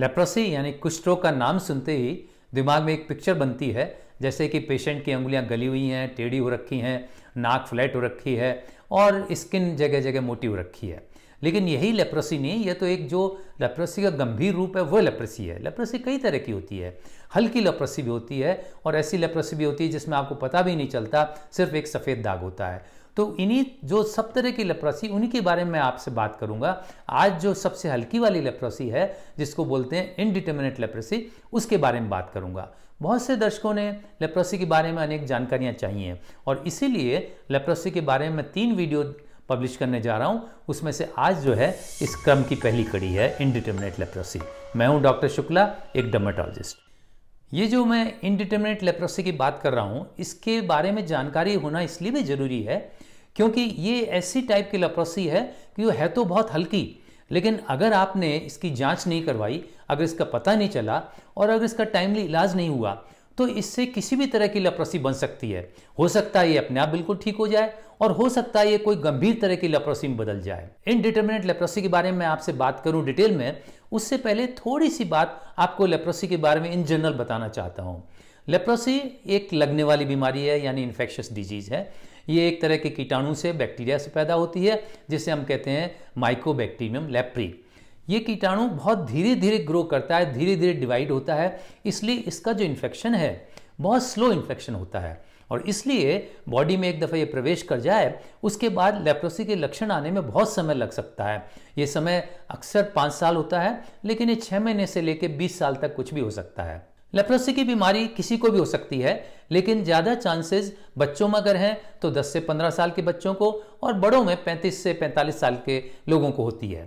leprosy यानी कुष्ठ रोग का नाम सुनते ही दिमाग में एक पिक्चर बनती है जैसे कि पेशेंट की उंगलियां गली हुई हैं टेढ़ी हो रखी हैं नाक फ्लैट हो रखी है और स्किन जगह जगह मोटी हो रखी है लेकिन यही लेप्रोसी नहीं यह तो एक जो लेप्रोसी का गंभीर रूप है वह लेप्रोसी है लेप्रोसी कई तरह की होती है हल्की लेप्रोसी भी होती है और ऐसी लेप्रोसी भी होती है जिसमें आपको पता भी नहीं चलता सिर्फ एक सफ़ेद दाग होता है तो इन्हीं जो सब तरह की लेप्रोसी उन्हीं के बारे में आपसे बात करूंगा आज जो सबसे हल्की वाली लेप्रोसी है जिसको बोलते हैं इनडिटर्मिनेट लेप्रोसी उसके बारे में बात करूंगा बहुत से दर्शकों ने लेप्रोसी के बारे में अनेक जानकारियां चाहिए और इसीलिए लेप्रोसी के बारे में तीन वीडियो पब्लिश करने जा रहा हूँ उसमें से आज जो है इस क्रम की पहली कड़ी है इनडिटर्मिनेट लेप्रोसी मैं हूँ डॉक्टर शुक्ला एक डर्माटोलॉजिस्ट ये जो मैं इनडिटर्मिनेट लेप्रोसी की बात कर रहा हूँ इसके बारे में जानकारी होना इसलिए भी ज़रूरी है क्योंकि ये ऐसी टाइप की लप्रोसी है कि वो है तो बहुत हल्की लेकिन अगर आपने इसकी जांच नहीं करवाई अगर इसका पता नहीं चला और अगर इसका टाइमली इलाज नहीं हुआ तो इससे किसी भी तरह की लप्रोसी बन सकती है हो सकता है ये अपने आप बिल्कुल ठीक हो जाए और हो सकता है ये कोई गंभीर तरह की लेप्रोसी में बदल जाए इनडिटर्मिनेट लेप्रोसी के बारे में आपसे बात करूं डिटेल में उससे पहले थोड़ी सी बात आपको लेप्रोसी के बारे में इन जनरल बताना चाहता हूं लेप्रोसी एक लगने वाली बीमारी है यानी इन्फेक्शस डिजीज है ये एक तरह के कीटाणु से बैक्टीरिया से पैदा होती है जिसे हम कहते हैं माइकोबैक्टीरियम लेप्री ये कीटाणु बहुत धीरे धीरे ग्रो करता है धीरे धीरे डिवाइड होता है इसलिए इसका जो इन्फेक्शन है बहुत स्लो इन्फेक्शन होता है और इसलिए बॉडी में एक दफ़ा ये प्रवेश कर जाए उसके बाद लेप्रोसी के लक्षण आने में बहुत समय लग सकता है ये समय अक्सर पाँच साल होता है लेकिन ये छः महीने से लेकर बीस साल तक कुछ भी हो सकता है लेप्रोसी की बीमारी किसी को भी हो सकती है लेकिन ज़्यादा चांसेस बच्चों में अगर हैं तो 10 से 15 साल के बच्चों को और बड़ों में 35 से 45 साल के लोगों को होती है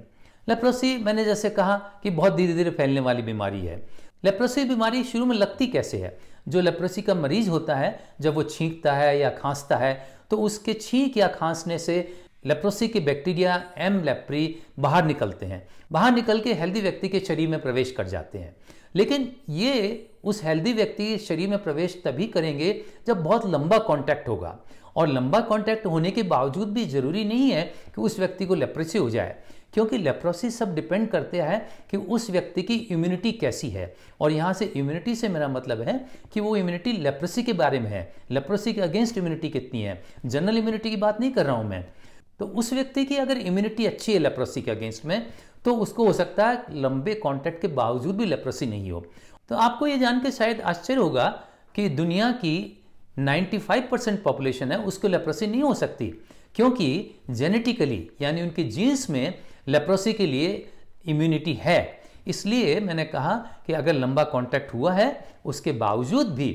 लेप्रोसी मैंने जैसे कहा कि बहुत धीरे धीरे फैलने वाली बीमारी है लेप्रोसी बीमारी शुरू में लगती कैसे है जो लेप्रोसी का मरीज होता है जब वो छींकता है या खांसता है तो उसके छींक या खांसने से लेप्रोसी के बैक्टीरिया एम लेप्री बाहर निकलते हैं बाहर निकल के हेल्दी व्यक्ति के शरीर में प्रवेश कर जाते हैं लेकिन ये उस हेल्दी व्यक्ति के शरीर में प्रवेश तभी करेंगे जब बहुत लंबा कॉन्टैक्ट होगा और लंबा कॉन्टैक्ट होने के बावजूद भी जरूरी नहीं है कि उस व्यक्ति को लेप्रोसी हो जाए क्योंकि लेप्रोसी सब डिपेंड करते हैं कि उस व्यक्ति की इम्यूनिटी कैसी है और यहाँ से इम्यूनिटी से मेरा मतलब है कि वो इम्यूनिटी लेप्रोसी के बारे में है लेप्रोसी के अगेंस्ट इम्यूनिटी कितनी है जनरल इम्यूनिटी की बात नहीं कर रहा हूँ मैं तो उस व्यक्ति की अगर इम्यूनिटी अच्छी है लेप्रोसी के अगेंस्ट में तो उसको हो सकता है लंबे कॉन्टैक्ट के बावजूद भी लेप्रोसी नहीं हो तो आपको ये जान के शायद आश्चर्य होगा कि दुनिया की 95 परसेंट पॉपुलेशन है उसको लेप्रोसी नहीं हो सकती क्योंकि जेनेटिकली यानी उनके जीन्स में लेप्रोसी के लिए इम्यूनिटी है इसलिए मैंने कहा कि अगर लंबा कॉन्टैक्ट हुआ है उसके बावजूद भी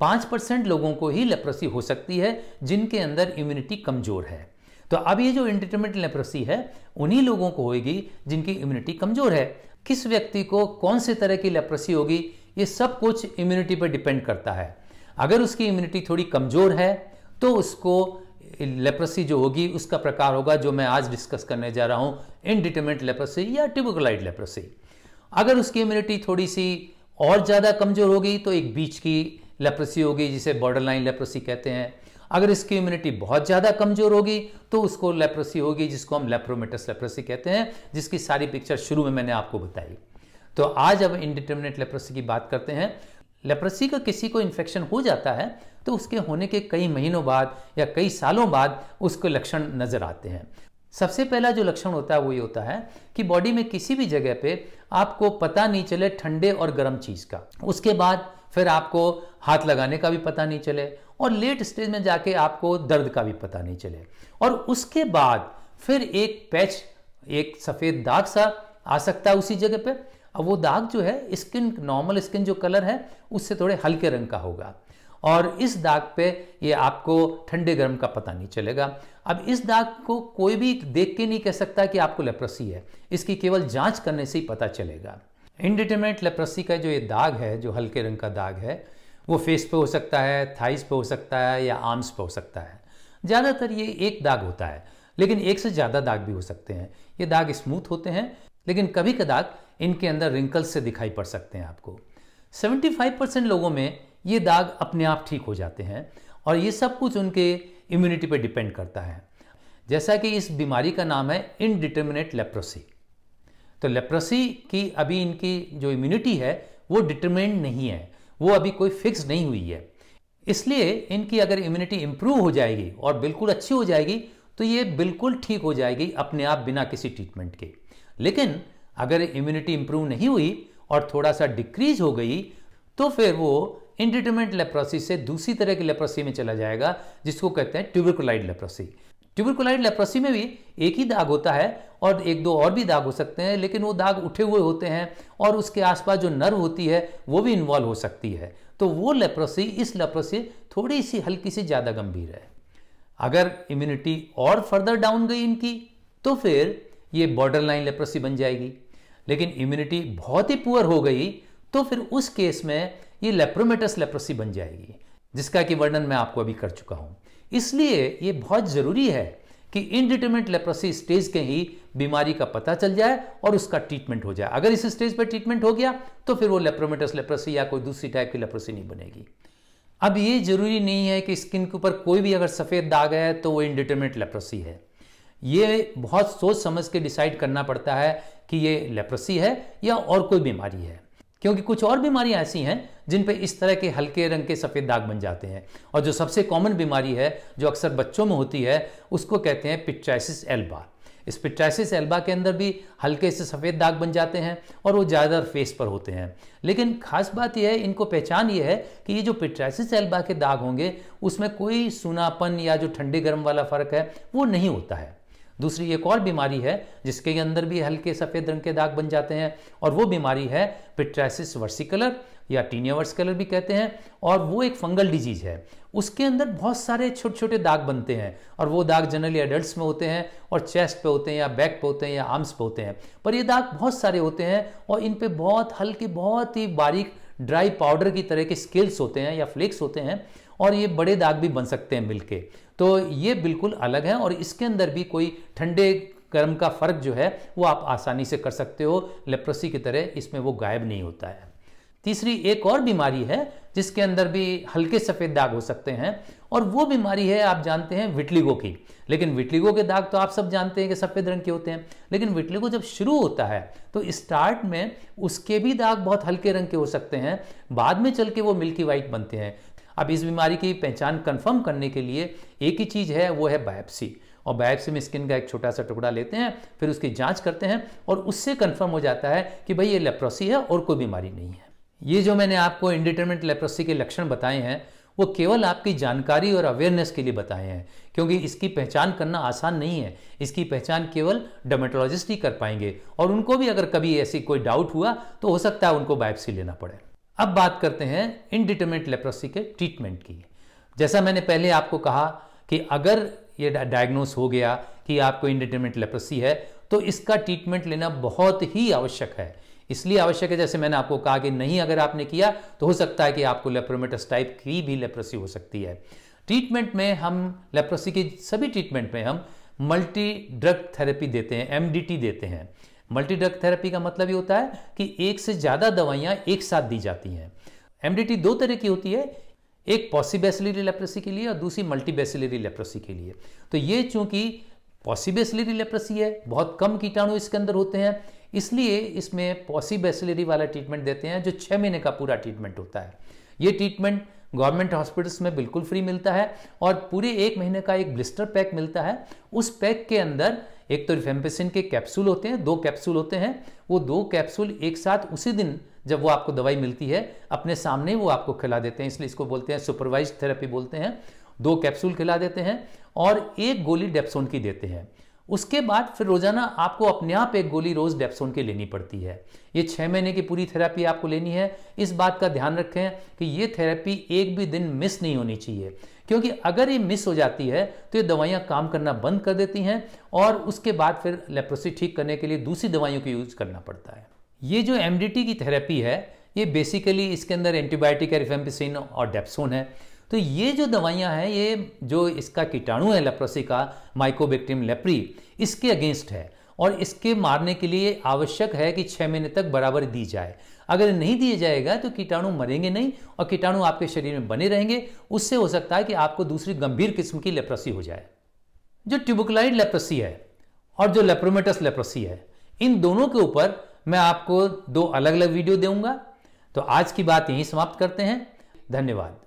पाँच परसेंट लोगों को ही लेप्रोसी हो सकती है जिनके अंदर इम्यूनिटी कमज़ोर है तो अब ये जो इंटरटेनमेंट लेप्रोसी है उन्हीं लोगों को होगी जिनकी इम्यूनिटी कमजोर है किस व्यक्ति को कौन से तरह की लेप्रोसी होगी ये सब कुछ इम्यूनिटी पर डिपेंड करता है अगर उसकी इम्यूनिटी थोड़ी कमजोर है तो उसको लेप्रोसी जो होगी उसका प्रकार होगा जो मैं आज डिस्कस करने जा रहा हूँ इनडिटर्मिनेट लेप्रोसी या ट्यूबोकलाइड लेप्रोसी अगर उसकी इम्यूनिटी थोड़ी सी और ज़्यादा कमजोर होगी तो एक बीच की लेप्रोसी होगी जिसे बॉर्डर लाइन लेप्रोसी कहते हैं अगर इसकी इम्यूनिटी बहुत ज़्यादा कमजोर होगी तो उसको लेप्रोसी होगी जिसको हम लेप्रोमेटस लेप्रोसी कहते हैं जिसकी सारी पिक्चर शुरू में मैंने आपको बताई तो आज अब इनडिटर्मिनेट लेप्रोसी की बात करते हैं लेप्रोसी का किसी को इन्फेक्शन हो जाता है तो उसके होने के कई महीनों बाद या कई सालों बाद उसके लक्षण नज़र आते हैं सबसे पहला जो लक्षण होता है वो ये होता है कि बॉडी में किसी भी जगह पे आपको पता नहीं चले ठंडे और गर्म चीज़ का उसके बाद फिर आपको हाथ लगाने का भी पता नहीं चले और लेट स्टेज में जाके आपको दर्द का भी पता नहीं चले और उसके बाद फिर एक पैच एक सफ़ेद दाग सा आ सकता है उसी जगह पे अब वो दाग जो है स्किन नॉर्मल स्किन जो कलर है उससे थोड़े हल्के रंग का होगा और इस दाग पे ये आपको ठंडे गर्म का पता नहीं चलेगा अब इस दाग को कोई भी देख के नहीं कह सकता कि आपको लेप्रसी है इसकी केवल जांच करने से ही पता चलेगा इनडिटर्मिनेट लेप्रसी का जो ये दाग है जो हल्के रंग का दाग है वो फेस पे हो सकता है थाइस पे हो सकता है या आर्म्स पे हो सकता है ज़्यादातर ये एक दाग होता है लेकिन एक से ज़्यादा दाग भी हो सकते हैं ये दाग स्मूथ होते हैं लेकिन कभी दाग इनके अंदर रिंकल्स से दिखाई पड़ सकते हैं आपको 75 परसेंट लोगों में ये दाग अपने आप ठीक हो जाते हैं और ये सब कुछ उनके इम्यूनिटी पर डिपेंड करता है जैसा कि इस बीमारी का नाम है इनडिटर्मिनेट लेप्रोसी तो लेप्रोसी की अभी इनकी जो इम्यूनिटी है वो डिटर्मिनेट नहीं है वो अभी कोई फिक्स नहीं हुई है इसलिए इनकी अगर इम्यूनिटी इम्प्रूव हो जाएगी और बिल्कुल अच्छी हो जाएगी तो ये बिल्कुल ठीक हो जाएगी अपने आप बिना किसी ट्रीटमेंट के लेकिन अगर इम्यूनिटी इम्प्रूव नहीं हुई और थोड़ा सा डिक्रीज हो गई तो फिर वो इंडिटर्मिनेट लेप्रोसी से दूसरी तरह की लेप्रोसी में चला जाएगा जिसको कहते हैं ट्यूबरकुलाइड लेप्रोसी ट्यूबरकुलाइड लेप्रोसी में भी एक ही दाग होता है और एक दो और भी दाग हो सकते हैं लेकिन वो दाग उठे हुए होते हैं और उसके आसपास जो नर्व होती है वो भी इन्वॉल्व हो सकती है तो वो लेप्रोसी इस लेप्रोसी थोड़ी सी हल्की सी ज़्यादा गंभीर है अगर इम्यूनिटी और फर्दर डाउन गई इनकी तो फिर ये बॉर्डर लाइन लेप्रोसी बन जाएगी लेकिन इम्यूनिटी बहुत ही पुअर हो गई तो फिर उस केस में ये लेप्रोमेटस लेप्रोसी बन जाएगी जिसका कि वर्णन मैं आपको अभी कर चुका हूं इसलिए ये बहुत ज़रूरी है कि इनडिटर्मिनेट लेप्रोसी स्टेज के ही बीमारी का पता चल जाए और उसका ट्रीटमेंट हो जाए अगर इस स्टेज पर ट्रीटमेंट हो गया तो फिर वो लेप्रोमेटस लेप्रोसी या कोई दूसरी टाइप की लेप्रोसी नहीं बनेगी अब ये जरूरी नहीं है कि स्किन के ऊपर कोई भी अगर सफ़ेद दाग है तो वो इनडिटर्मिनेट लेप्रोसी है ये बहुत सोच समझ के डिसाइड करना पड़ता है कि ये लेप्रोसी है या और कोई बीमारी है क्योंकि कुछ और बीमारियां ऐसी हैं जिन पे इस तरह के हल्के रंग के सफ़ेद दाग बन जाते हैं और जो सबसे कॉमन बीमारी है जो अक्सर बच्चों में होती है उसको कहते हैं पिट्राइसिस एल्बा इस पिट्राइसिस एल्बा के अंदर भी हल्के से सफ़ेद दाग बन जाते हैं और वो ज़्यादातर फेस पर होते हैं लेकिन खास बात यह है इनको पहचान ये है कि ये जो पिट्राइसिस एल्बा के दाग होंगे उसमें कोई सूनापन या जो ठंडे गर्म वाला फ़र्क है वो नहीं होता है दूसरी एक और बीमारी है जिसके अंदर भी हल्के सफ़ेद रंग के दाग बन जाते हैं और वो बीमारी है पिट्रासिस वर्सिकलर या टीनिया वर्सिकलर भी कहते हैं और वो एक फंगल डिजीज़ है उसके अंदर बहुत सारे छोटे छोटे दाग बनते हैं और वो दाग जनरली एडल्ट्स में होते हैं और चेस्ट पे होते हैं या बैक पे होते हैं या आर्म्स पे होते हैं पर ये दाग बहुत सारे होते हैं और इन पे बहुत हल्के बहुत ही बारीक ड्राई पाउडर की तरह के स्केल्स होते हैं या फ्लेक्स होते हैं और ये बड़े दाग भी बन सकते हैं मिलके तो ये बिल्कुल अलग है और इसके अंदर भी कोई ठंडे गर्म का फर्क जो है वो आप आसानी से कर सकते हो लेप्रोसी की तरह इसमें वो गायब नहीं होता है तीसरी एक और बीमारी है जिसके अंदर भी हल्के सफ़ेद दाग हो सकते हैं और वो बीमारी है आप जानते हैं विटलिगो की लेकिन विटलीगो के दाग तो आप सब जानते हैं कि सफ़ेद रंग के होते हैं लेकिन विटलिगो जब शुरू होता है तो स्टार्ट में उसके भी दाग बहुत हल्के रंग के हो सकते हैं बाद में चल के वो मिल्की वाइट बनते हैं अब इस बीमारी की पहचान कंफर्म करने के लिए एक ही चीज़ है वो है बायोप्सी और बायोप्सी में स्किन का एक छोटा सा टुकड़ा लेते हैं फिर उसकी जांच करते हैं और उससे कंफर्म हो जाता है कि भाई ये लेप्रोसी है और कोई बीमारी नहीं है ये जो मैंने आपको इंडिटर्मेंट लेप्रोसी के लक्षण बताए हैं वो केवल आपकी जानकारी और अवेयरनेस के लिए बताए हैं क्योंकि इसकी पहचान करना आसान नहीं है इसकी पहचान केवल डर्मेटोलॉजिस्ट ही कर पाएंगे और उनको भी अगर कभी ऐसी कोई डाउट हुआ तो हो सकता है उनको बायोप्सी लेना पड़े अब बात करते हैं इनडिटर्मिनेट लेप्रोसी के ट्रीटमेंट की जैसा मैंने पहले आपको कहा कि अगर ये डायग्नोस हो गया कि आपको इनडिटर्मिनेट लेप्रोसी है तो इसका ट्रीटमेंट लेना बहुत ही आवश्यक है इसलिए आवश्यक है जैसे मैंने आपको कहा कि नहीं अगर आपने किया तो हो सकता है कि आपको लेप्रोमेटस टाइप की भी लेप्रोसी हो सकती है ट्रीटमेंट में हम लेप्रोसी के सभी ट्रीटमेंट में हम मल्टी ड्रग थेरेपी देते हैं एमडीटी देते हैं मल्टी ड्रग थेरेपी का मतलब ये होता है कि एक से ज़्यादा दवाइयां एक साथ दी जाती हैं एमडीटी दो तरह की होती है एक पॉसीबेसिलरी लेप्रेसी के लिए और दूसरी मल्टीबेसिलरी लेप्रेसी के लिए तो ये चूंकि पॉसीबेसिलरी लेप्रेसी है बहुत कम कीटाणु इसके अंदर होते हैं इसलिए इसमें पॉसीबेसिलरी वाला ट्रीटमेंट देते हैं जो छः महीने का पूरा ट्रीटमेंट होता है ये ट्रीटमेंट गवर्नमेंट हॉस्पिटल्स में बिल्कुल फ्री मिलता है और पूरे एक महीने का एक ब्लिस्टर पैक मिलता है उस पैक के अंदर एक तो रिफेम्पेसिन के कैप्सूल होते हैं दो कैप्सूल होते हैं वो दो कैप्सूल एक साथ उसी दिन जब वो आपको दवाई मिलती है अपने सामने वो आपको खिला देते हैं इसलिए इसको बोलते हैं सुपरवाइज थेरेपी बोलते हैं दो कैप्सूल खिला देते हैं और एक गोली डेप्सोन की देते हैं उसके बाद फिर रोजाना आपको अपने आप एक गोली रोज डेप्सोन की लेनी पड़ती है ये छः महीने की पूरी थेरेपी आपको लेनी है इस बात का ध्यान रखें कि ये थेरेपी एक भी दिन मिस नहीं होनी चाहिए क्योंकि अगर ये मिस हो जाती है तो ये दवाइयाँ काम करना बंद कर देती हैं और उसके बाद फिर लेप्रोसी ठीक करने के लिए दूसरी दवाइयों का यूज़ करना पड़ता है ये जो एम की थेरेपी है ये बेसिकली इसके अंदर एंटीबायोटिक रिफेम्पिसिन और डेप्सोन है तो ये जो दवाइयाँ हैं ये जो इसका कीटाणु है लेप्रोसी का माइकोबेक्टिम लेप्री इसके अगेंस्ट है और इसके मारने के लिए आवश्यक है कि छः महीने तक बराबर दी जाए अगर नहीं दिया जाएगा तो कीटाणु मरेंगे नहीं और कीटाणु आपके शरीर में बने रहेंगे उससे हो सकता है कि आपको दूसरी गंभीर किस्म की लेप्रोसी हो जाए जो ट्यूबुकलाइड लेप्रोसी है और जो लेप्रोमेटस लेप्रोसी है इन दोनों के ऊपर मैं आपको दो अलग अलग वीडियो दूंगा तो आज की बात यहीं समाप्त करते हैं धन्यवाद